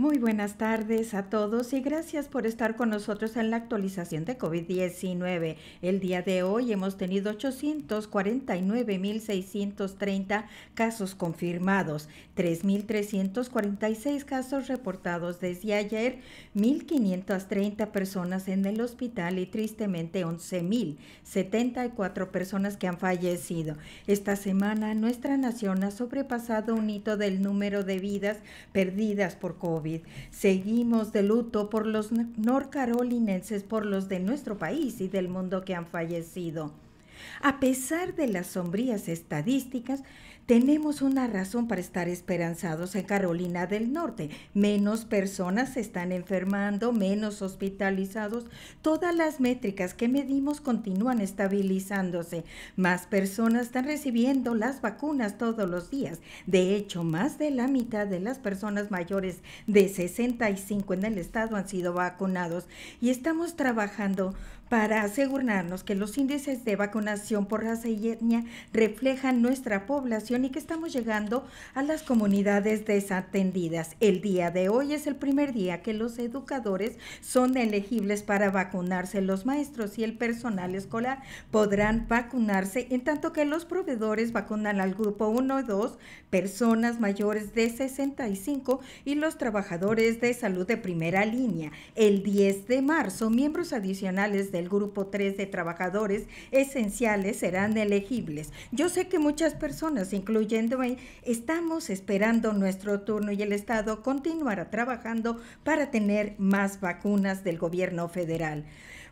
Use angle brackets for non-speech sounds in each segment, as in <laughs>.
Muy buenas tardes a todos y gracias por estar con nosotros en la actualización de COVID-19. El día de hoy hemos tenido 849.630 casos confirmados, 3.346 casos reportados desde ayer, 1.530 personas en el hospital y tristemente 11.074 personas que han fallecido. Esta semana nuestra nación ha sobrepasado un hito del número de vidas perdidas por COVID. Seguimos de luto por los norcarolinenses, por los de nuestro país y del mundo que han fallecido. A pesar de las sombrías estadísticas, tenemos una razón para estar esperanzados en Carolina del Norte. Menos personas se están enfermando, menos hospitalizados. Todas las métricas que medimos continúan estabilizándose. Más personas están recibiendo las vacunas todos los días. De hecho, más de la mitad de las personas mayores de 65 en el estado han sido vacunados y estamos trabajando para asegurarnos que los índices de vacunación por raza y etnia reflejan nuestra población y que estamos llegando a las comunidades desatendidas. El día de hoy es el primer día que los educadores son elegibles para vacunarse. Los maestros y el personal escolar podrán vacunarse, en tanto que los proveedores vacunan al grupo 1 y 2, personas mayores de 65 y los trabajadores de salud de primera línea. El 10 de marzo, miembros adicionales de el grupo 3 de trabajadores esenciales serán elegibles. Yo sé que muchas personas, incluyéndome, estamos esperando nuestro turno y el Estado continuará trabajando para tener más vacunas del gobierno federal.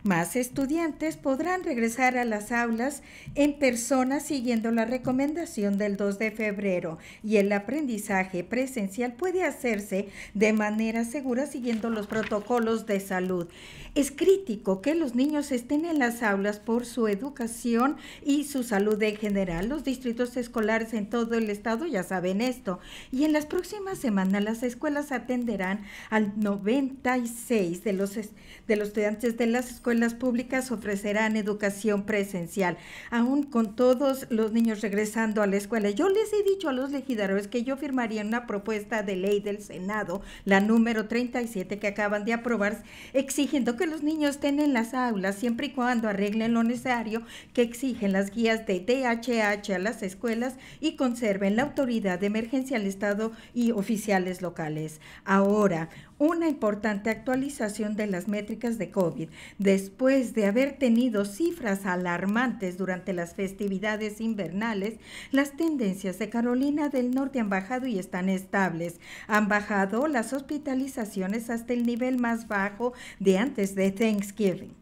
Más estudiantes podrán regresar a las aulas en persona siguiendo la recomendación del 2 de febrero y el aprendizaje presencial puede hacerse de manera segura siguiendo los protocolos de salud. Es crítico que los niños estén en las aulas por su educación y su salud en general. Los distritos escolares en todo el estado ya saben esto y en las próximas semanas las escuelas atenderán al 96 de los, de los estudiantes de las escuelas escuelas públicas ofrecerán educación presencial, aún con todos los niños regresando a la escuela. Yo les he dicho a los legisladores que yo firmaría una propuesta de ley del Senado, la número 37 que acaban de aprobar, exigiendo que los niños estén en las aulas siempre y cuando arreglen lo necesario que exigen las guías de THH a las escuelas y conserven la autoridad de emergencia al Estado y oficiales locales. Ahora, una importante actualización de las métricas de COVID, después de haber tenido cifras alarmantes durante las festividades invernales, las tendencias de Carolina del Norte han bajado y están estables. Han bajado las hospitalizaciones hasta el nivel más bajo de antes de Thanksgiving.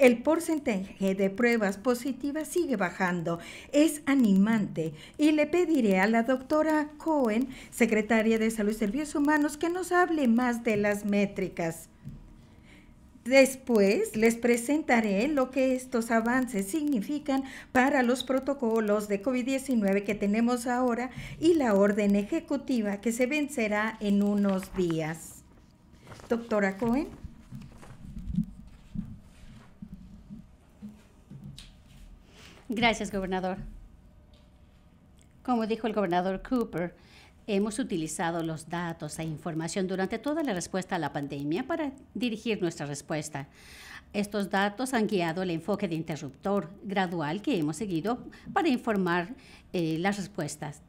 El porcentaje de pruebas positivas sigue bajando. Es animante. Y le pediré a la doctora Cohen, secretaria de Salud y Servicios Humanos, que nos hable más de las métricas. Después les presentaré lo que estos avances significan para los protocolos de COVID-19 que tenemos ahora y la orden ejecutiva que se vencerá en unos días. Doctora Cohen. Gracias, gobernador. Como dijo el gobernador Cooper, hemos utilizado los datos e información durante toda la respuesta a la pandemia para dirigir nuestra respuesta. Estos datos han guiado el enfoque de interruptor gradual que hemos seguido para informar eh, las respuestas.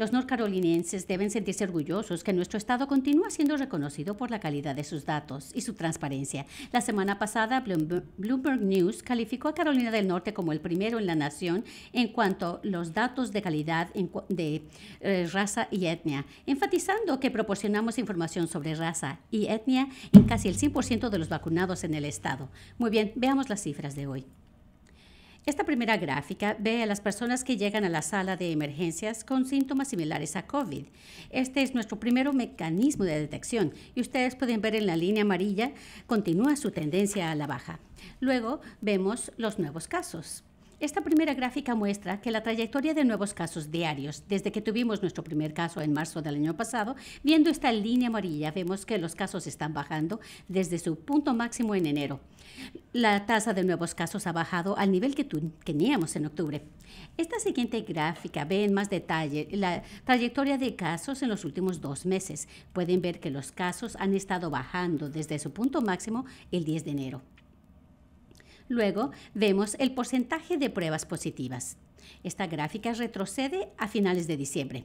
Los norcarolinenses deben sentirse orgullosos que nuestro Estado continúa siendo reconocido por la calidad de sus datos y su transparencia. La semana pasada, Bloomberg News calificó a Carolina del Norte como el primero en la nación en cuanto a los datos de calidad de eh, raza y etnia, enfatizando que proporcionamos información sobre raza y etnia en casi el 100% de los vacunados en el Estado. Muy bien, veamos las cifras de hoy. Esta primera gráfica ve a las personas que llegan a la sala de emergencias con síntomas similares a COVID. Este es nuestro primer mecanismo de detección y ustedes pueden ver en la línea amarilla continúa su tendencia a la baja. Luego vemos los nuevos casos. Esta primera gráfica muestra que la trayectoria de nuevos casos diarios, desde que tuvimos nuestro primer caso en marzo del año pasado, viendo esta línea amarilla vemos que los casos están bajando desde su punto máximo en enero. La tasa de nuevos casos ha bajado al nivel que teníamos en octubre. Esta siguiente gráfica ve en más detalle la trayectoria de casos en los últimos dos meses. Pueden ver que los casos han estado bajando desde su punto máximo el 10 de enero. Luego vemos el porcentaje de pruebas positivas. Esta gráfica retrocede a finales de diciembre.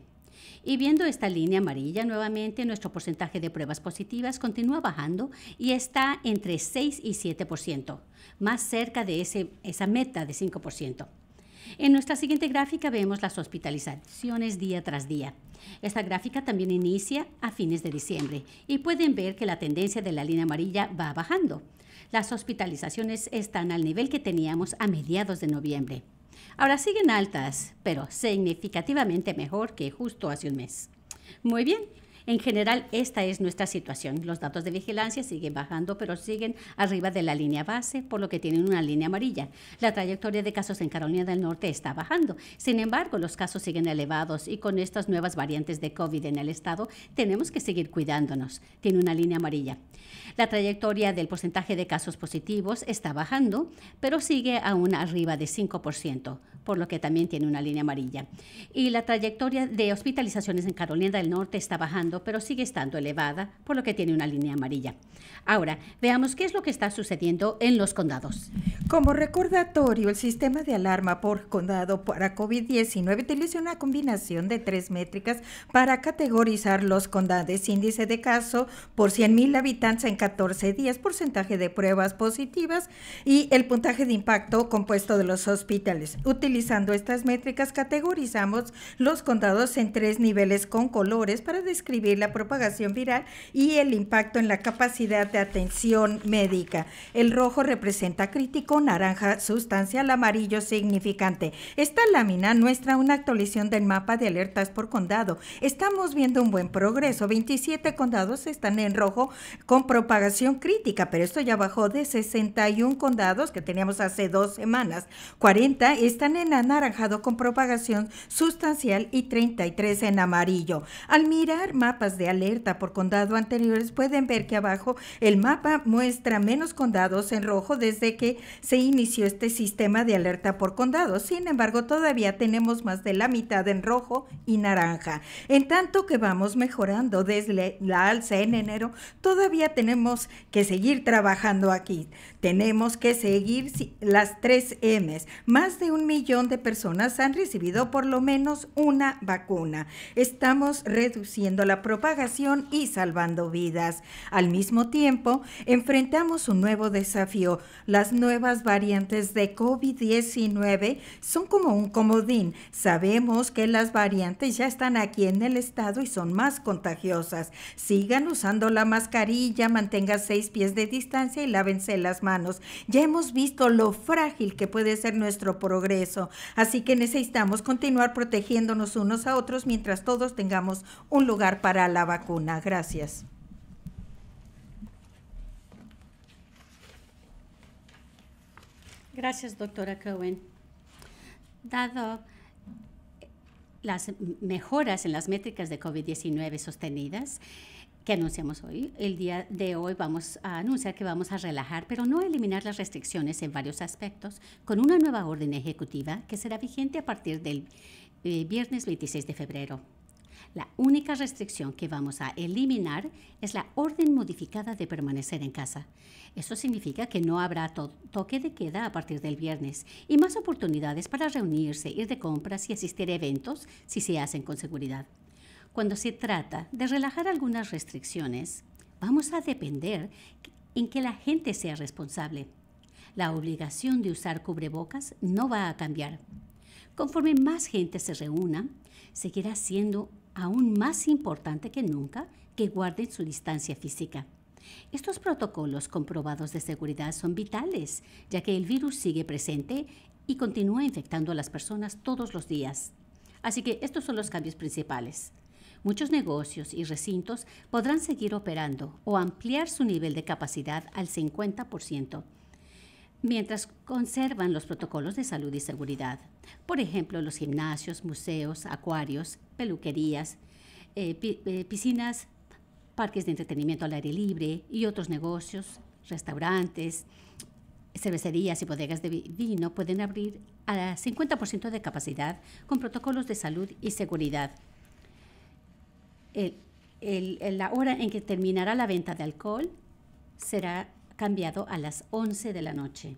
Y viendo esta línea amarilla nuevamente, nuestro porcentaje de pruebas positivas continúa bajando y está entre 6 y 7%, más cerca de esa meta de 5%. En nuestra siguiente gráfica vemos las hospitalizaciones día tras día. Esta gráfica también inicia a fines de diciembre y pueden ver que la tendencia de la línea amarilla va bajando. Las hospitalizaciones están al nivel que teníamos a mediados de noviembre. Ahora siguen altas, pero significativamente mejor que justo hace un mes. Muy bien, en general, esta es nuestra situación. Los datos de vigilancia siguen bajando, pero siguen arriba de la línea base, por lo que tienen una línea amarilla. La trayectoria de casos en Carolina del Norte está bajando. Sin embargo, los casos siguen elevados y con estas nuevas variantes de COVID en el estado, tenemos que seguir cuidándonos. Tiene una línea amarilla. La trayectoria del porcentaje de casos positivos está bajando, pero sigue aún arriba de 5%, por lo que también tiene una línea amarilla. Y la trayectoria de hospitalizaciones en Carolina del Norte está bajando pero sigue estando elevada, por lo que tiene una línea amarilla. Ahora, veamos qué es lo que está sucediendo en los condados. Como recordatorio, el sistema de alarma por condado para COVID-19 utiliza una combinación de tres métricas para categorizar los condados. Índice de caso por 100.000 habitantes en 14 días, porcentaje de pruebas positivas y el puntaje de impacto compuesto de los hospitales. Utilizando estas métricas, categorizamos los condados en tres niveles con colores para describir la propagación viral y el impacto en la capacidad de atención médica. El rojo representa crítico, naranja sustancial, amarillo significante. Esta lámina muestra una actualización del mapa de alertas por condado. Estamos viendo un buen progreso. 27 condados están en rojo con propagación crítica, pero esto ya bajó de 61 condados que teníamos hace dos semanas. 40 están en anaranjado con propagación sustancial y 33 en amarillo. Al mirar mapa mapas de alerta por condado anteriores, pueden ver que abajo el mapa muestra menos condados en rojo desde que se inició este sistema de alerta por condado. Sin embargo, todavía tenemos más de la mitad en rojo y naranja. En tanto que vamos mejorando desde la alza en enero, todavía tenemos que seguir trabajando aquí. Tenemos que seguir las tres M's. Más de un millón de personas han recibido por lo menos una vacuna. Estamos reduciendo la propagación y salvando vidas. Al mismo tiempo, enfrentamos un nuevo desafío. Las nuevas variantes de COVID-19 son como un comodín. Sabemos que las variantes ya están aquí en el estado y son más contagiosas. Sigan usando la mascarilla, mantenga seis pies de distancia y lávense las manos. Ya hemos visto lo frágil que puede ser nuestro progreso, así que necesitamos continuar protegiéndonos unos a otros mientras todos tengamos un lugar para la vacuna. Gracias. Gracias, doctora Cohen. Dado las mejoras en las métricas de COVID-19 sostenidas que anunciamos hoy, el día de hoy vamos a anunciar que vamos a relajar, pero no eliminar las restricciones en varios aspectos, con una nueva orden ejecutiva que será vigente a partir del eh, viernes 26 de febrero. La única restricción que vamos a eliminar es la orden modificada de permanecer en casa. Eso significa que no habrá toque de queda a partir del viernes y más oportunidades para reunirse, ir de compras y asistir a eventos si se hacen con seguridad. Cuando se trata de relajar algunas restricciones, vamos a depender en que la gente sea responsable. La obligación de usar cubrebocas no va a cambiar. Conforme más gente se reúna, seguirá siendo aún más importante que nunca, que guarden su distancia física. Estos protocolos comprobados de seguridad son vitales, ya que el virus sigue presente y continúa infectando a las personas todos los días. Así que estos son los cambios principales. Muchos negocios y recintos podrán seguir operando o ampliar su nivel de capacidad al 50% mientras conservan los protocolos de salud y seguridad. Por ejemplo, los gimnasios, museos, acuarios, peluquerías, eh, eh, piscinas, parques de entretenimiento al aire libre y otros negocios, restaurantes, cervecerías y bodegas de vino pueden abrir a 50% de capacidad con protocolos de salud y seguridad. El, la hora en que terminará la venta de alcohol será cambiado a las 11 de la noche.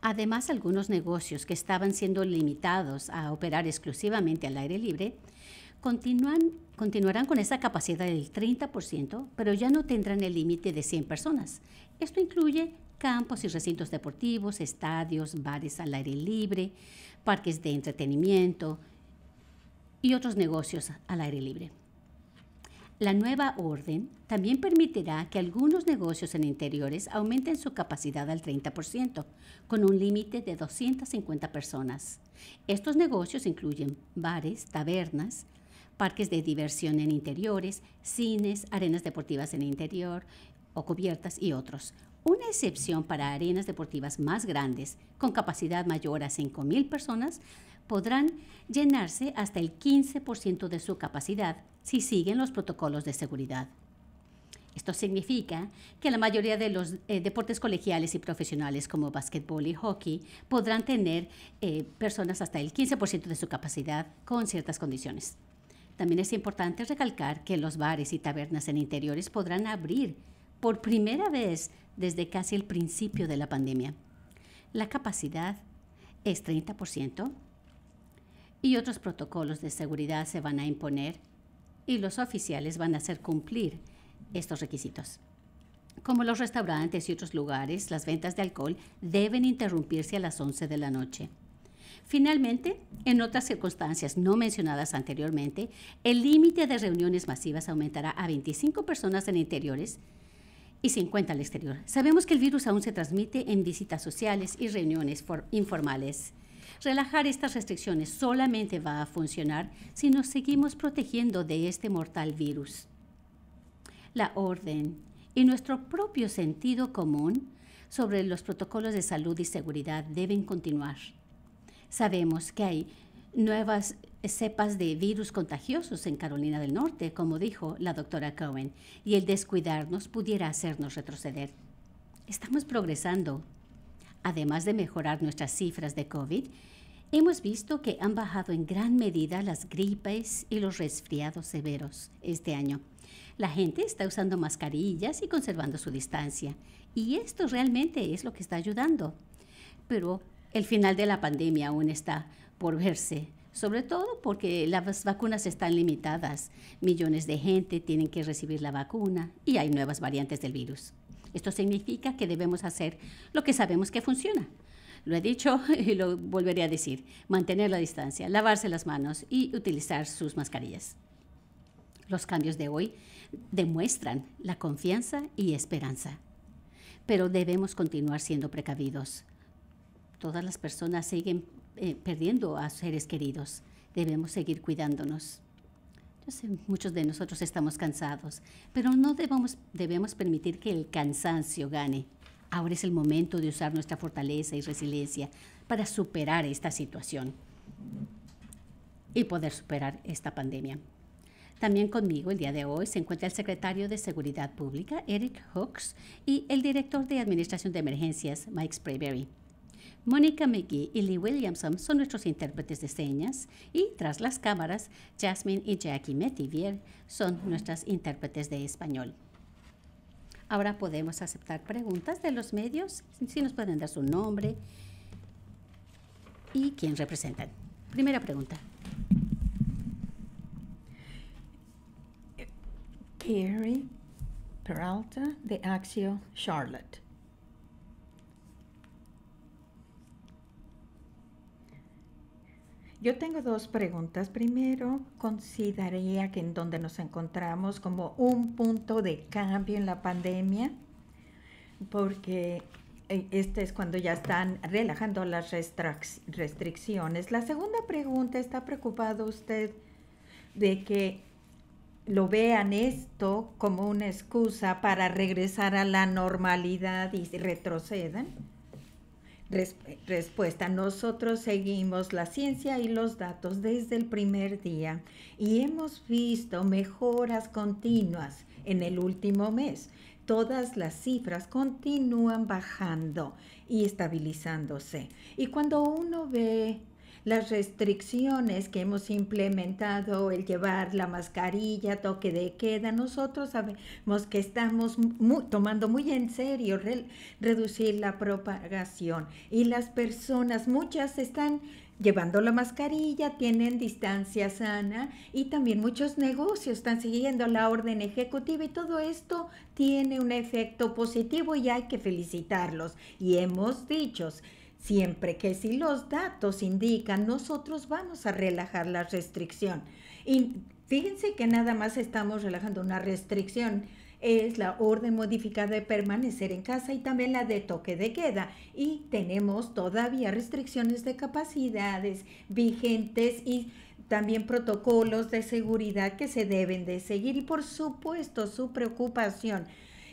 Además, algunos negocios que estaban siendo limitados a operar exclusivamente al aire libre continúan, continuarán con esa capacidad del 30%, pero ya no tendrán el límite de 100 personas. Esto incluye campos y recintos deportivos, estadios, bares al aire libre, parques de entretenimiento y otros negocios al aire libre. La nueva orden también permitirá que algunos negocios en interiores aumenten su capacidad al 30%, con un límite de 250 personas. Estos negocios incluyen bares, tabernas, parques de diversión en interiores, cines, arenas deportivas en interior o cubiertas y otros. Una excepción para arenas deportivas más grandes, con capacidad mayor a 5.000 personas, podrán llenarse hasta el 15% de su capacidad si siguen los protocolos de seguridad. Esto significa que la mayoría de los eh, deportes colegiales y profesionales como básquetbol y hockey podrán tener eh, personas hasta el 15% de su capacidad con ciertas condiciones. También es importante recalcar que los bares y tabernas en interiores podrán abrir por primera vez desde casi el principio de la pandemia. La capacidad es 30% y otros protocolos de seguridad se van a imponer y los oficiales van a hacer cumplir estos requisitos. Como los restaurantes y otros lugares, las ventas de alcohol deben interrumpirse a las 11 de la noche. Finalmente, en otras circunstancias no mencionadas anteriormente, el límite de reuniones masivas aumentará a 25 personas en interiores y 50 al exterior. Sabemos que el virus aún se transmite en visitas sociales y reuniones informales. Relajar estas restricciones solamente va a funcionar si nos seguimos protegiendo de este mortal virus. La orden y nuestro propio sentido común sobre los protocolos de salud y seguridad deben continuar. Sabemos que hay nuevas cepas de virus contagiosos en Carolina del Norte, como dijo la doctora Cohen, y el descuidarnos pudiera hacernos retroceder. Estamos progresando. Además de mejorar nuestras cifras de COVID, Hemos visto que han bajado en gran medida las gripes y los resfriados severos este año. La gente está usando mascarillas y conservando su distancia, y esto realmente es lo que está ayudando. Pero el final de la pandemia aún está por verse, sobre todo porque las vacunas están limitadas, millones de gente tienen que recibir la vacuna y hay nuevas variantes del virus. Esto significa que debemos hacer lo que sabemos que funciona, lo he dicho <laughs> y lo volveré a decir. Mantener la distancia, lavarse las manos y utilizar sus mascarillas. Los cambios de hoy demuestran la confianza y esperanza. Pero debemos continuar siendo precavidos. Todas las personas siguen eh, perdiendo a seres queridos. Debemos seguir cuidándonos. muchos de nosotros estamos cansados, pero no debemos, debemos permitir que el cansancio gane. Ahora es el momento de usar nuestra fortaleza y resiliencia para superar esta situación y poder superar esta pandemia. También conmigo el día de hoy se encuentra el secretario de Seguridad Pública, Eric Hooks, y el director de Administración de Emergencias, Mike Sprayberry. Mónica McGee y Lee Williamson son nuestros intérpretes de señas y tras las cámaras, Jasmine y Jackie Metivier son nuestras intérpretes de español. Ahora podemos aceptar preguntas de los medios, si nos pueden dar su nombre y quién representan. Primera pregunta. Carrie Peralta de Axio Charlotte. Yo tengo dos preguntas. Primero, ¿consideraría que en donde nos encontramos como un punto de cambio en la pandemia? Porque eh, este es cuando ya están relajando las restricciones. La segunda pregunta, ¿está preocupado usted de que lo vean esto como una excusa para regresar a la normalidad y retrocedan? Respuesta, nosotros seguimos la ciencia y los datos desde el primer día y hemos visto mejoras continuas en el último mes. Todas las cifras continúan bajando y estabilizándose. Y cuando uno ve las restricciones que hemos implementado, el llevar la mascarilla, toque de queda, nosotros sabemos que estamos tomando muy en serio reducir la propagación y las personas, muchas están llevando la mascarilla, tienen distancia sana y también muchos negocios están siguiendo la orden ejecutiva y todo esto tiene un efecto positivo y hay que felicitarlos. Y hemos dicho, Siempre que si los datos indican, nosotros vamos a relajar la restricción. Y fíjense que nada más estamos relajando una restricción. Es la orden modificada de permanecer en casa y también la de toque de queda. Y tenemos todavía restricciones de capacidades vigentes y también protocolos de seguridad que se deben de seguir. Y por supuesto, su preocupación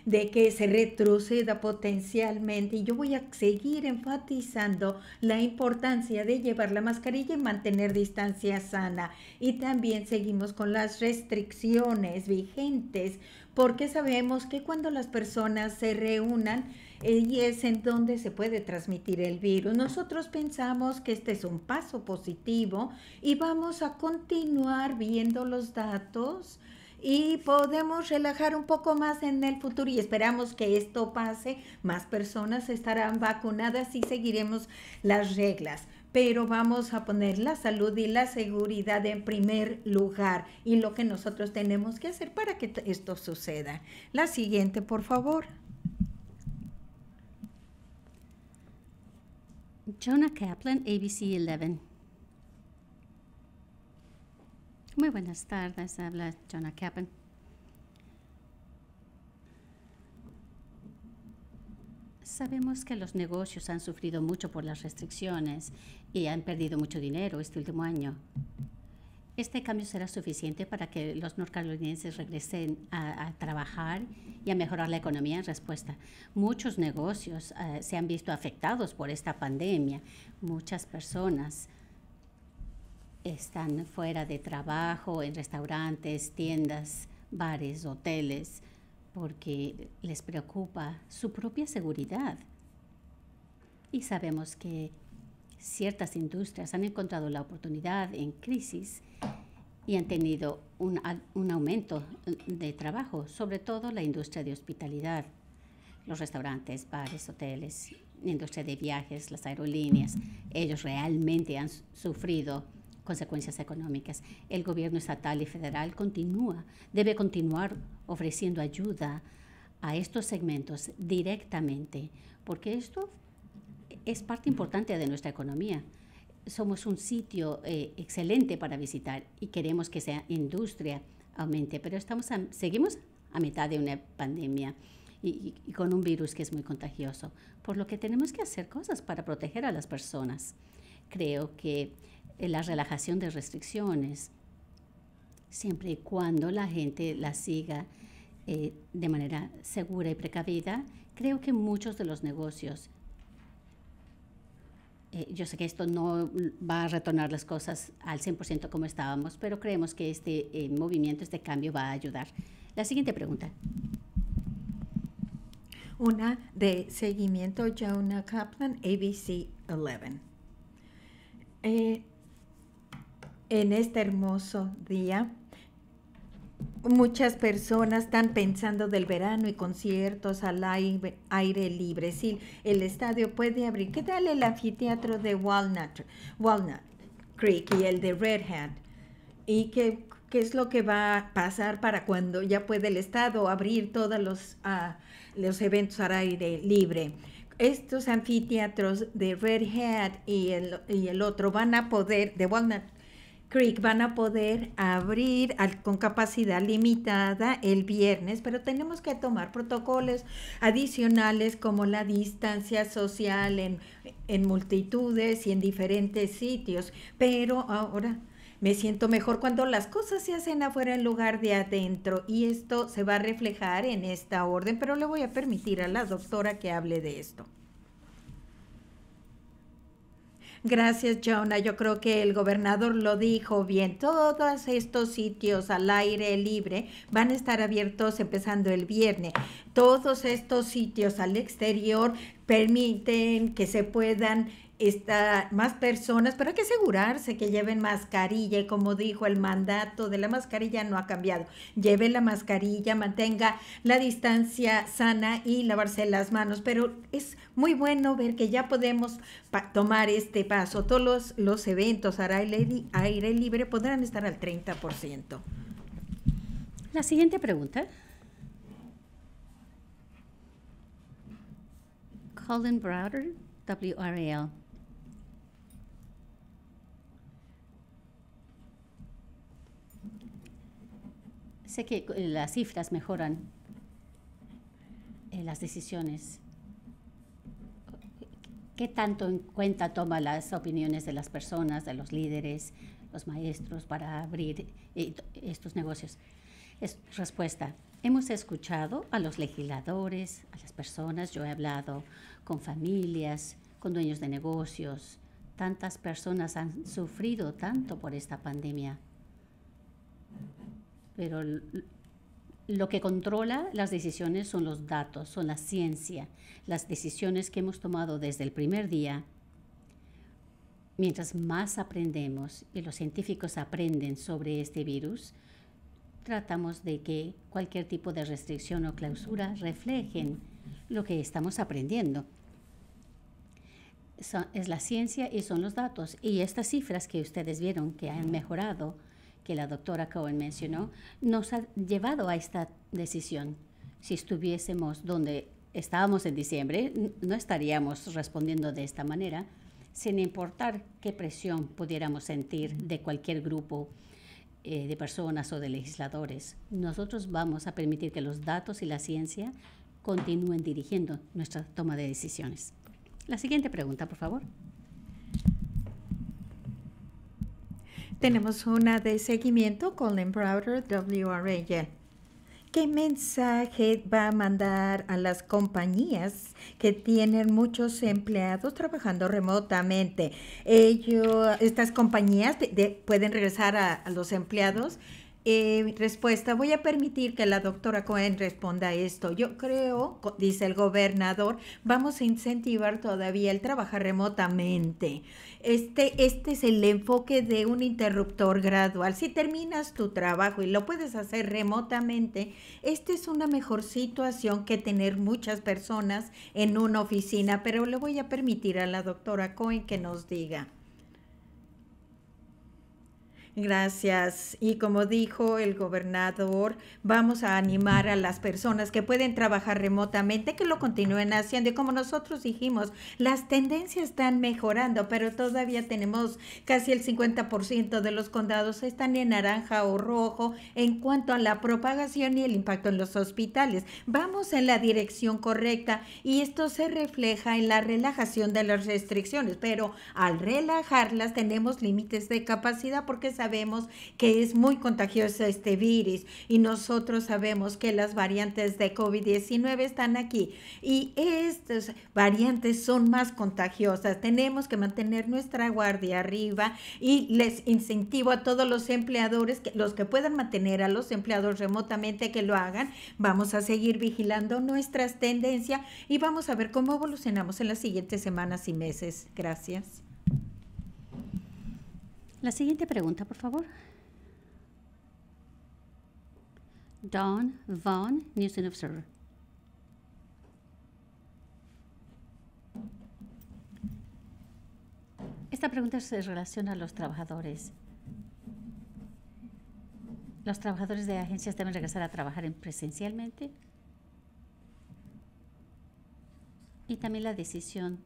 de que se retroceda potencialmente. Y yo voy a seguir enfatizando la importancia de llevar la mascarilla y mantener distancia sana. Y también seguimos con las restricciones vigentes porque sabemos que cuando las personas se reúnan, eh, y es en donde se puede transmitir el virus. Nosotros pensamos que este es un paso positivo y vamos a continuar viendo los datos y podemos relajar un poco más en el futuro y esperamos que esto pase, más personas estarán vacunadas y seguiremos las reglas. Pero vamos a poner la salud y la seguridad en primer lugar y lo que nosotros tenemos que hacer para que esto suceda. La siguiente, por favor. Jonah Kaplan, ABC 11. Muy buenas tardes, habla Jonah Kappen. Sabemos que los negocios han sufrido mucho por las restricciones y han perdido mucho dinero este último año. ¿Este cambio será suficiente para que los norcarolinenses regresen a, trabajar y a mejorar la economía? En respuesta, muchos negocios eh, se han visto afectados por esta pandemia. Muchas personas están fuera de trabajo, en restaurantes, tiendas, bares, hoteles, porque les preocupa su propia seguridad. Y sabemos que ciertas industrias han encontrado la oportunidad en crisis y han tenido un, un, aumento de trabajo, sobre todo la industria de hospitalidad, los restaurantes, bares, hoteles, la industria de viajes, las aerolíneas. Ellos realmente han sufrido consecuencias económicas. El gobierno estatal y federal continúa, debe continuar ofreciendo ayuda a estos segmentos directamente, porque esto es parte importante de nuestra economía. Somos un sitio eh, excelente para visitar y queremos que esa industria aumente, pero estamos seguimos a mitad de una pandemia y, y, con un virus que es muy contagioso, por lo que tenemos que hacer cosas para proteger a las personas. Creo que eh, la relajación de restricciones, siempre y cuando la gente la siga eh, de manera segura y precavida. Creo que muchos de los negocios, eh, yo sé que esto no va a retornar las cosas al 100% como estábamos, pero creemos que este movimiento, este cambio va a ayudar. La siguiente pregunta. Una de seguimiento, Jonah Kaplan, ABC 11 en este hermoso día. Muchas personas están pensando del verano y conciertos al aire, libre. si el estadio puede abrir. ¿Qué tal el anfiteatro de Walnut, Creek y el de Red Hat? ¿Y qué, qué, es lo que va a pasar para cuando ya puede el estado abrir todos los, ah, los eventos al aire libre? Estos anfiteatros de Red Hat y el, y el otro van a poder, de Walnut Creek van a poder abrir al, con capacidad limitada el viernes, pero tenemos que tomar protocolos adicionales como la distancia social en, en multitudes y en diferentes sitios. Pero ahora me siento mejor cuando las cosas se hacen afuera en lugar de adentro y esto se va a reflejar en esta orden, pero le voy a permitir a la doctora que hable de esto. Gracias, Jonah. Yo creo que el gobernador lo dijo bien. Todos estos sitios al aire libre van a estar abiertos empezando el viernes. Todos estos sitios al exterior permiten que se puedan estar más personas, pero hay que asegurarse que lleven mascarilla y como dijo, el mandato de la mascarilla no ha cambiado. Lleve la mascarilla, mantenga la distancia sana y lavarse las manos, pero es muy bueno ver que ya podemos tomar este paso. Todos los, eventos al aire, aire libre podrán estar al 30%. La siguiente pregunta Colin Browder, WRAL. Sé que las cifras mejoran eh, las decisiones. ¿Qué tanto en cuenta toma las opiniones de las personas, de los líderes, los maestros para abrir eh, estos negocios? Es respuesta. Hemos escuchado a los legisladores, a las personas, yo he hablado con familias, con dueños de negocios, tantas personas han sufrido tanto por esta pandemia. Pero lo que controla las decisiones son los datos, son la ciencia, las decisiones que hemos tomado desde el primer día. Mientras más aprendemos y los científicos aprenden sobre este virus, tratamos de que cualquier tipo de restricción o clausura reflejen lo que estamos aprendiendo. es la ciencia y son los datos. Y estas cifras que ustedes vieron que han mejorado, que la doctora Cohen mencionó, nos ha llevado a esta decisión. Si estuviésemos donde estábamos en diciembre, no estaríamos respondiendo de esta manera, sin importar qué presión pudiéramos sentir de cualquier grupo eh, de personas o de legisladores, nosotros vamos a permitir que los datos y la ciencia continúen dirigiendo nuestra toma de decisiones. La siguiente pregunta, por favor. Tenemos una de seguimiento, con Colin Browder, y ¿Qué mensaje va a mandar a las compañías que tienen muchos empleados trabajando remotamente? Ellos, estas compañías pueden regresar a los empleados eh, respuesta, voy a permitir que la doctora Cohen responda a esto. Yo creo, dice el gobernador, vamos a incentivar todavía el trabajar remotamente. Este, este es el enfoque de un interruptor gradual. Si terminas tu trabajo y lo puedes hacer remotamente, esta es una mejor situación que tener muchas personas en una oficina, pero le voy a permitir a la doctora Cohen que nos diga. Gracias. Y como dijo el gobernador, vamos a animar a las personas que pueden trabajar remotamente que lo continúen haciendo. Y como nosotros dijimos, las tendencias están mejorando, pero todavía tenemos casi el 50% de los condados están en naranja o rojo en cuanto a la propagación y el impacto en los hospitales. Vamos en la dirección correcta y esto se refleja en la relajación de las restricciones, pero al relajarlas tenemos límites de capacidad porque es sabemos que es muy contagioso este virus y nosotros sabemos que las variantes de COVID-19 están aquí y estas variantes son más contagiosas. Tenemos que mantener nuestra guardia arriba y les incentivo a todos los empleadores, que, los que puedan mantener a los empleados remotamente que lo hagan. Vamos a seguir vigilando nuestras tendencias y vamos a ver cómo evolucionamos en las siguientes semanas y meses. Gracias. La siguiente pregunta, por favor. Don Vaughn, News and Observer. Esta pregunta se relaciona a los trabajadores. ¿Los trabajadores de agencias deben regresar a trabajar presencialmente? Y también la decisión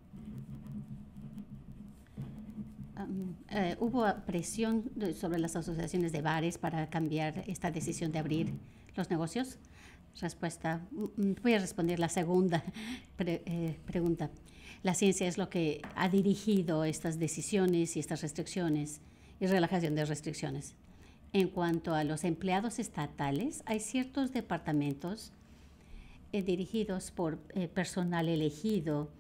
Eh, hubo presión sobre las asociaciones de bares para cambiar esta decisión de abrir los negocios? Respuesta. Mm, mm, voy a responder la segunda <laughs> eh, pregunta. La ciencia es lo que ha dirigido estas decisiones y estas restricciones y relajación de restricciones. En cuanto a los empleados estatales, hay ciertos departamentos eh, dirigidos por personal elegido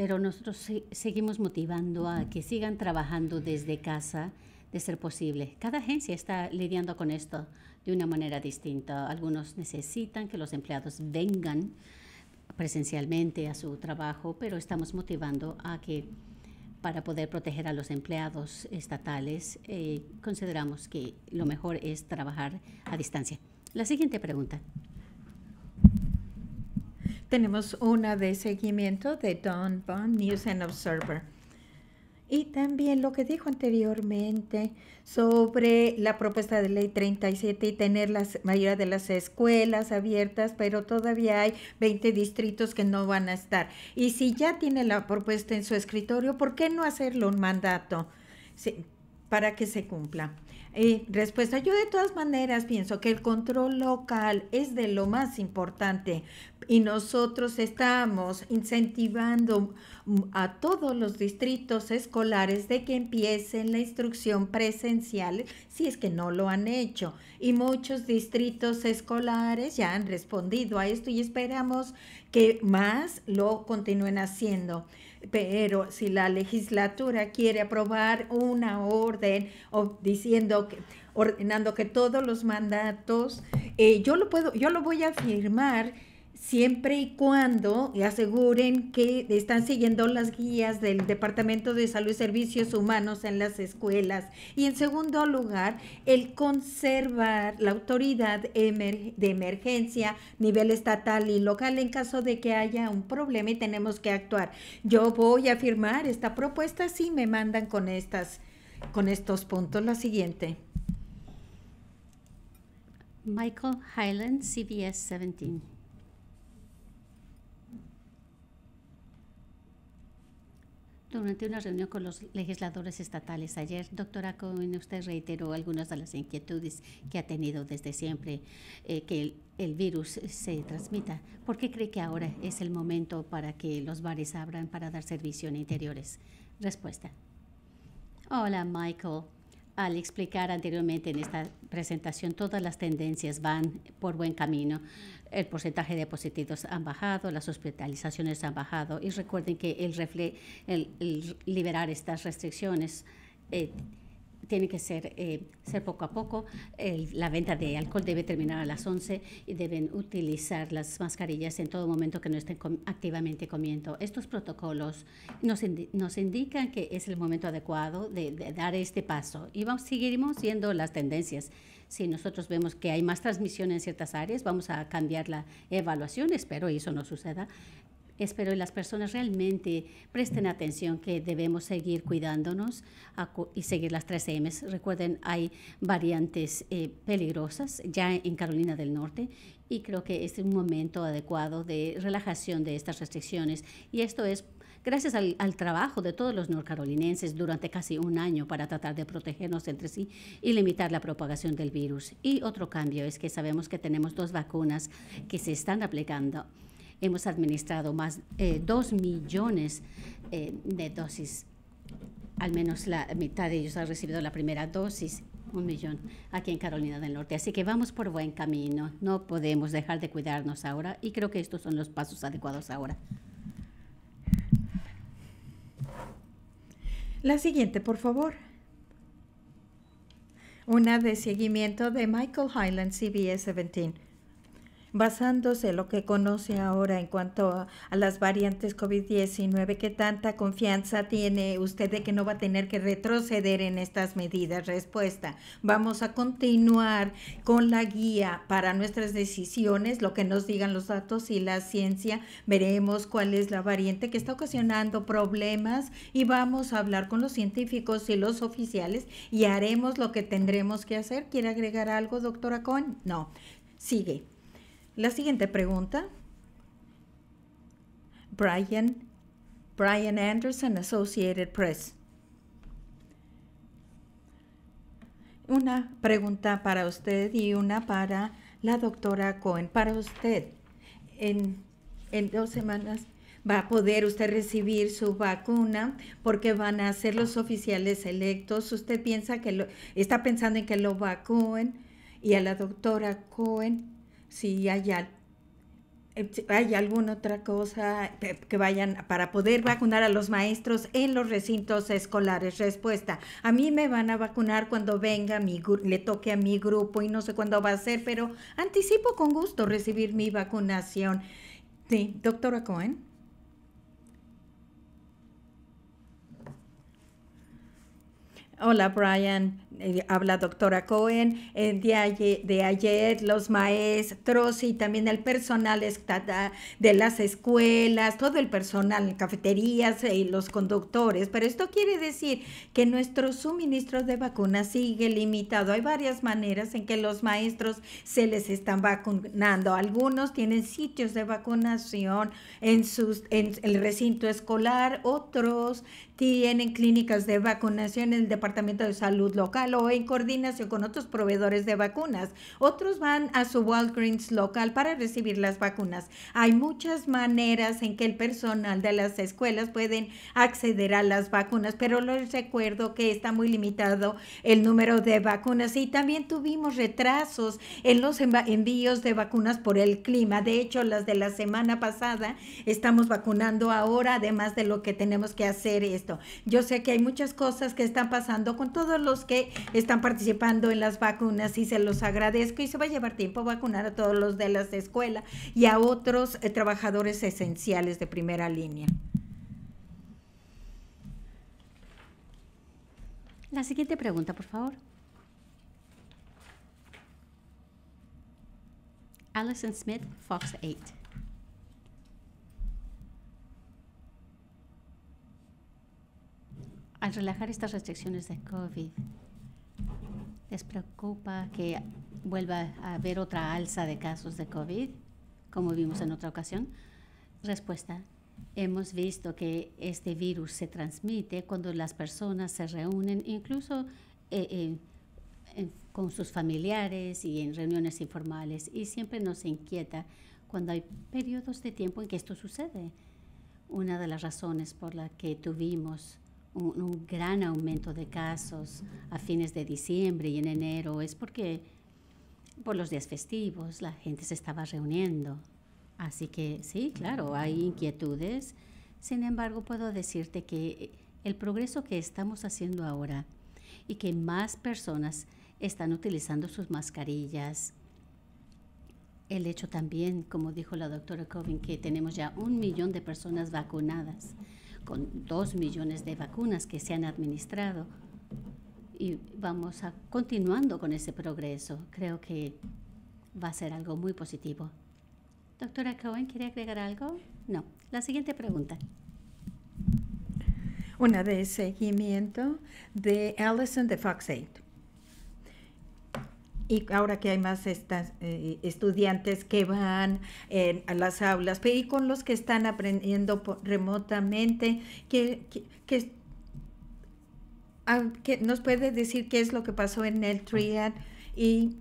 pero nosotros seguimos motivando a que sigan trabajando desde casa de ser posible. Cada agencia está lidiando con esto de una manera distinta. Algunos necesitan que los empleados vengan presencialmente a su trabajo, pero estamos motivando a que para poder proteger a los empleados estatales, eh, consideramos que lo mejor es trabajar a distancia. La siguiente pregunta. Tenemos una de seguimiento de Don Bond, News and Observer. Y también lo que dijo anteriormente sobre la propuesta de ley 37 y tener la mayoría de las escuelas abiertas, pero todavía hay 20 distritos que no van a estar. Y si ya tiene la propuesta en su escritorio, ¿por qué no hacerlo un mandato para que se cumpla? Eh, respuesta, yo de todas maneras pienso que el control local es de lo más importante y nosotros estamos incentivando a todos los distritos escolares de que empiecen la instrucción presencial si es que no lo han hecho. Y muchos distritos escolares ya han respondido a esto y esperamos que más lo continúen haciendo pero si la legislatura quiere aprobar una orden o diciendo que ordenando que todos los mandatos, eh, yo lo puedo, yo lo voy a firmar siempre y cuando aseguren que están siguiendo las guías del Departamento de Salud y Servicios Humanos en las escuelas. Y en segundo lugar, el conservar la autoridad de emergencia, nivel estatal y local, en caso de que haya un problema y tenemos que actuar. Yo voy a firmar esta propuesta si me mandan con, estas, con estos puntos. La siguiente. Michael Highland, CBS 17. Durante una reunión con los legisladores estatales ayer, doctora Cohen, usted reiteró algunas de las inquietudes que ha tenido desde siempre eh, que el, el, virus se transmita. ¿Por qué cree que ahora es el momento para que los bares abran para dar servicio en interiores? Respuesta. Hola, Michael al explicar anteriormente en esta presentación, todas las tendencias van por buen camino. El porcentaje de positivos han bajado, las hospitalizaciones han bajado y recuerden que el, refle el, liberar estas restricciones eh, tiene que ser, eh, ser poco a poco. la venta de alcohol debe terminar a las 11 y deben utilizar las mascarillas en todo momento que no estén activamente comiendo. Estos protocolos nos, nos, indican que es el momento adecuado de, dar este paso y vamos, seguiremos viendo las tendencias. Si nosotros vemos que hay más transmisión en ciertas áreas, vamos a cambiar la evaluación, espero eso no suceda espero que las personas realmente presten atención que debemos seguir cuidándonos y seguir las 3 M's. Recuerden, hay variantes eh, peligrosas ya en Carolina del Norte y creo que es un momento adecuado de relajación de estas restricciones y esto es gracias al, al, trabajo de todos los norcarolinenses durante casi un año para tratar de protegernos entre sí y limitar la propagación del virus. Y otro cambio es que sabemos que tenemos dos vacunas que se están aplicando hemos administrado más de eh, millones eh, de dosis. Al menos la mitad de ellos han recibido la primera dosis, un millón, aquí en Carolina del Norte. Así que vamos por buen camino. No podemos dejar de cuidarnos ahora y creo que estos son los pasos adecuados ahora. La siguiente, por favor. Una de seguimiento de Michael Highland, CBS 17 basándose en lo que conoce ahora en cuanto a, las variantes COVID-19, ¿qué tanta confianza tiene usted de que no va a tener que retroceder en estas medidas? Respuesta, vamos a continuar con la guía para nuestras decisiones, lo que nos digan los datos y la ciencia, veremos cuál es la variante que está ocasionando problemas y vamos a hablar con los científicos y los oficiales y haremos lo que tendremos que hacer. ¿Quiere agregar algo, doctora cohn? No. Sigue. La siguiente pregunta. Brian, Brian Anderson, Associated Press. Una pregunta para usted y una para la doctora Cohen. Para usted, en, en dos semanas va a poder usted recibir su vacuna porque van a ser los oficiales electos. Usted piensa que lo, está pensando en que lo vacúen y a la doctora Cohen si hay, eh, hay alguna otra cosa que vayan para poder vacunar a los maestros en los recintos escolares. Respuesta, a mí me van a vacunar cuando venga mi, le toque a mi grupo y no sé cuándo va a ser, pero anticipo con gusto recibir mi vacunación. Sí, doctora Cohen. Hola Brian, eh, habla doctora Cohen. El eh, día de, de ayer los maestros y también el personal de las escuelas, todo el personal, cafeterías eh, y los conductores. Pero esto quiere decir que nuestro suministro de vacunas sigue limitado. Hay varias maneras en que los maestros se les están vacunando. Algunos tienen sitios de vacunación en, sus, en el recinto escolar, otros tienen clínicas de vacunación en el Departamento de Salud local o en coordinación con otros proveedores de vacunas. Otros van a su Walgreens local para recibir las vacunas. Hay muchas maneras en que el personal de las escuelas pueden acceder a las vacunas, pero les recuerdo que está muy limitado el número de vacunas y también tuvimos retrasos en los envíos de vacunas por el clima. De hecho, las de la semana pasada estamos vacunando ahora, además de lo que tenemos que hacer esto yo sé que hay muchas cosas que están pasando con todos los que están participando en las vacunas y se los agradezco y se va a llevar tiempo vacunar a todos los de las escuelas escuela y a otros eh, trabajadores esenciales de primera línea. La siguiente pregunta, por favor. Allison Smith, Fox 8. al relajar estas restricciones de COVID, ¿les preocupa que vuelva a haber otra alza de casos de COVID, como vimos en otra ocasión? Respuesta. Hemos visto que este virus se transmite cuando las personas se reúnen, incluso eh, con sus familiares y en reuniones informales, y siempre nos inquieta cuando hay periodos de tiempo en que esto sucede. Una de las razones por la que tuvimos un, gran aumento de casos a fines de diciembre y en enero es porque por los días festivos la gente se estaba reuniendo. Así que sí, claro, hay inquietudes. Sin embargo, puedo decirte que el progreso que estamos haciendo ahora y que más personas están utilizando sus mascarillas, el hecho también, como dijo la doctora Covin, que tenemos ya un millón de personas vacunadas con dos millones de vacunas que se han administrado y vamos a continuando con ese progreso. Creo que va a ser algo muy positivo. Doctora Cohen, ¿quiere agregar algo? No. La siguiente pregunta. Una de seguimiento de Allison de Fox 8 y ahora que hay más estas, eh, estudiantes que van eh, a las aulas pues, y con los que están aprendiendo remotamente, ah, que, nos puede decir qué es lo que pasó en el triad y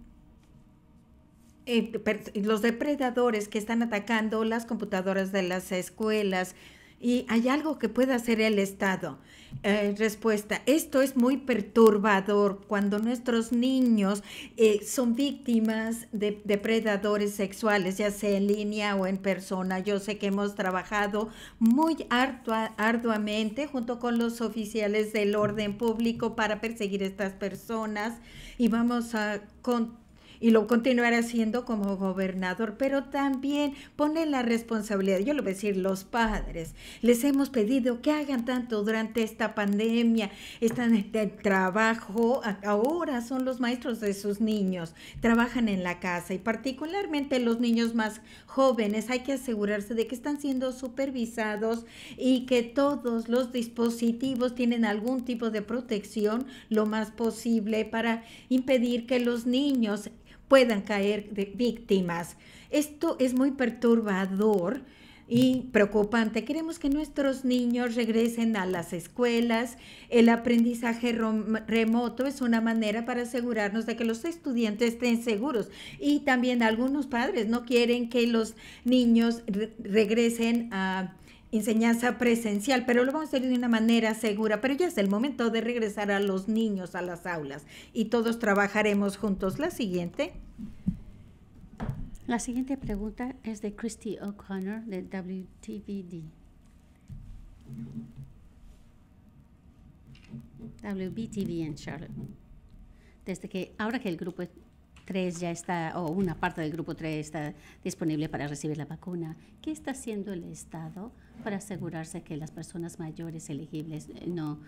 eh, los depredadores que están atacando las computadoras de las escuelas, ¿Y hay algo que pueda hacer el Estado? Eh, respuesta, esto es muy perturbador cuando nuestros niños eh, son víctimas de depredadores sexuales, ya sea en línea o en persona. Yo sé que hemos trabajado muy arduamente junto con los oficiales del orden público para perseguir estas personas y vamos a continuar y lo continuará haciendo como gobernador, pero también pone la responsabilidad, yo lo voy a decir, los padres. Les hemos pedido que hagan tanto durante esta pandemia, están en este trabajo, ahora son los maestros de sus niños, trabajan en la casa y particularmente los niños más jóvenes, hay que asegurarse de que están siendo supervisados y que todos los dispositivos tienen algún tipo de protección lo más posible para impedir que los niños puedan caer víctimas. Esto es muy perturbador y preocupante. Queremos que nuestros niños regresen a las escuelas. El aprendizaje remoto es una manera para asegurarnos de que los estudiantes estén seguros. Y también algunos padres no quieren que los niños regresen a enseñanza presencial, pero lo vamos a hacer de una manera segura. Pero ya es el momento de regresar a los niños a las aulas y todos trabajaremos juntos. La siguiente. La siguiente pregunta es de Christy O'Connor de WTVD. WBTV en Charlotte. Desde que, ahora que el grupo tres ya está, o una parte del grupo 3 está disponible para recibir la vacuna. ¿Qué está haciendo el Estado para asegurarse que las personas mayores elegibles eh, no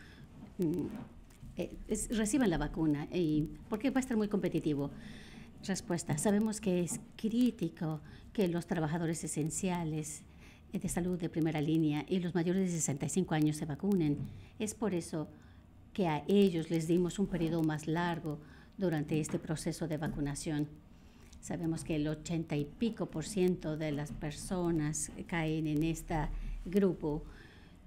mm, eh, reciban la vacuna? Y, porque va a estar muy competitivo. Respuesta. Sabemos que es crítico que los trabajadores esenciales eh, de salud de primera línea y los mayores de 65 años se vacunen. Es por eso que a ellos les dimos un periodo más largo durante este proceso de vacunación. Sabemos que el 80 y pico por ciento de las personas caen en este grupo.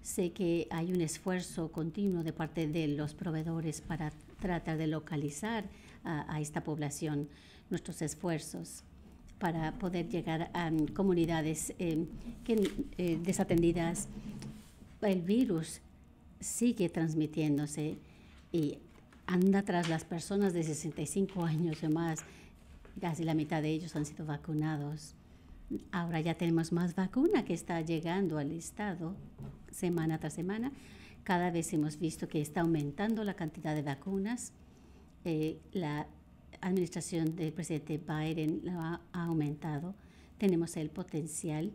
Sé que hay un esfuerzo continuo de parte de los proveedores para tratar de localizar a, esta población, nuestros esfuerzos para poder llegar a mm, comunidades em, que, eh, desatendidas. El virus sigue transmitiéndose y anda tras las personas de 65 años o más. Casi la mitad de ellos han sido vacunados. Ahora ya tenemos más vacuna que está llegando al Estado semana tras semana. Cada vez hemos visto que está aumentando la cantidad de vacunas. Eh, la administración del presidente Biden ha, ha aumentado. Tenemos el potencial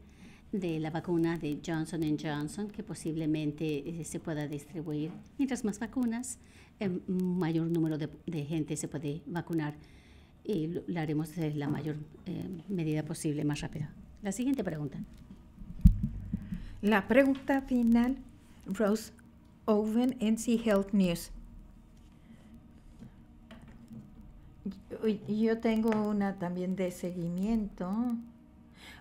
de la vacuna de Johnson Johnson que posiblemente eh, se pueda distribuir. Mientras más vacunas, eh, mayor número de, gente se puede vacunar y lo, haremos de la mayor eh, medida posible, más rápido. La siguiente pregunta. La pregunta final, Rose Oven, NC Health News. Yo tengo una también de seguimiento.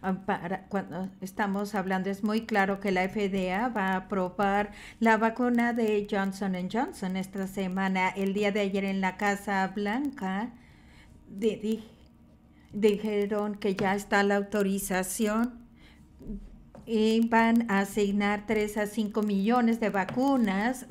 Ah, para cuando estamos hablando es muy claro que la FDA va a aprobar la vacuna de Johnson Johnson esta semana. El día de ayer en la Casa Blanca dijeron que ya está la autorización y van a asignar 3 a 5 millones de vacunas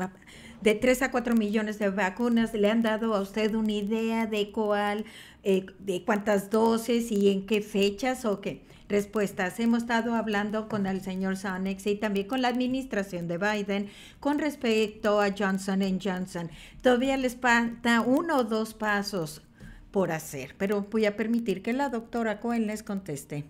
de 3 a 4 millones de vacunas. ¿Le han dado a usted una idea de cuál, eh, de cuántas dosis y en qué fechas o qué? respuestas. Hemos estado hablando con el señor Sonex y también con la administración de Biden con respecto a Johnson Johnson. Todavía les falta uno o dos pasos por hacer, pero voy a permitir que la doctora Cohen les conteste.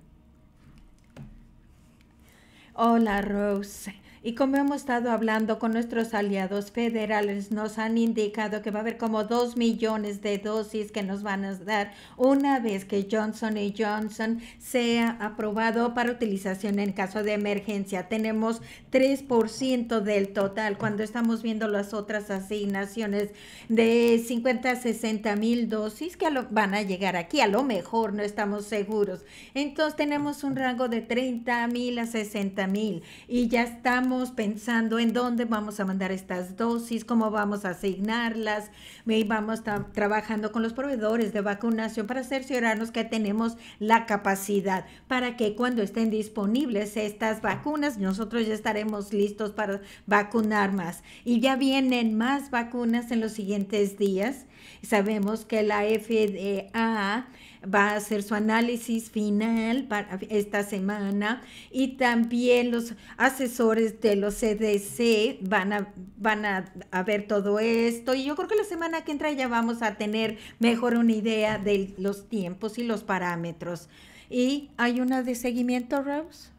Hola Rose. Y como hemos estado hablando con nuestros aliados federales, nos han indicado que va a haber como 2 millones de dosis que nos van a dar una vez que Johnson y Johnson sea aprobado para utilización en caso de emergencia. Tenemos 3% del total cuando estamos viendo las otras asignaciones de 50 a 60 mil dosis que van a llegar aquí. A lo mejor no estamos seguros. Entonces tenemos un rango de 30 mil a 60 mil y ya estamos estamos pensando en dónde vamos a mandar estas dosis, cómo vamos a asignarlas, me vamos trabajando con los proveedores de vacunación para cerciorarnos que tenemos la capacidad para que cuando estén disponibles estas vacunas, nosotros ya estaremos listos para vacunar más. Y ya vienen más vacunas en los siguientes días. Sabemos que la FDA va a hacer su análisis final para esta semana y también los asesores de los CDC van a, van a, ver todo esto y yo creo que la semana que entra ya vamos a tener mejor una idea de los tiempos y los parámetros. ¿Y hay una de seguimiento, Rose?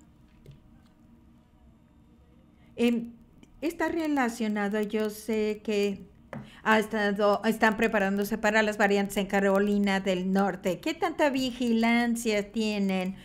Em, está relacionado, yo sé que estado, están preparándose para las variantes en Carolina del Norte. ¿Qué tanta vigilancia tienen?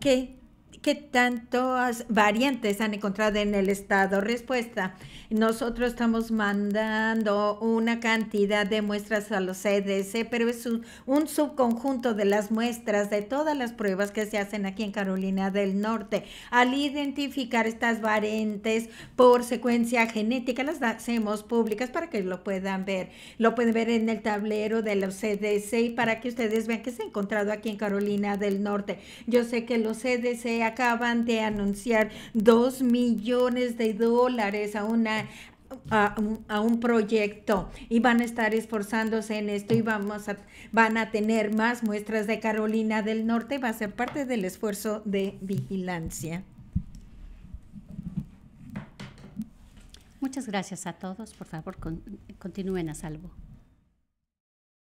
¿Qué? ¿Qué tantas variantes han encontrado en el estado? Respuesta, nosotros estamos mandando una cantidad de muestras a los CDC, pero es un, subconjunto de las muestras de todas las pruebas que se hacen aquí en Carolina del Norte. Al identificar estas variantes por secuencia genética, las hacemos públicas para que lo puedan ver. Lo pueden ver en el tablero de los CDC y para que ustedes vean que se ha encontrado aquí en Carolina del Norte. Yo sé que los CDC acaban de anunciar dos millones de dólares a una a, un proyecto y van a estar esforzándose en esto y vamos a, van a tener más muestras de Carolina del Norte. Va a ser parte del esfuerzo de vigilancia. Muchas gracias a todos. Por favor, continúen a salvo.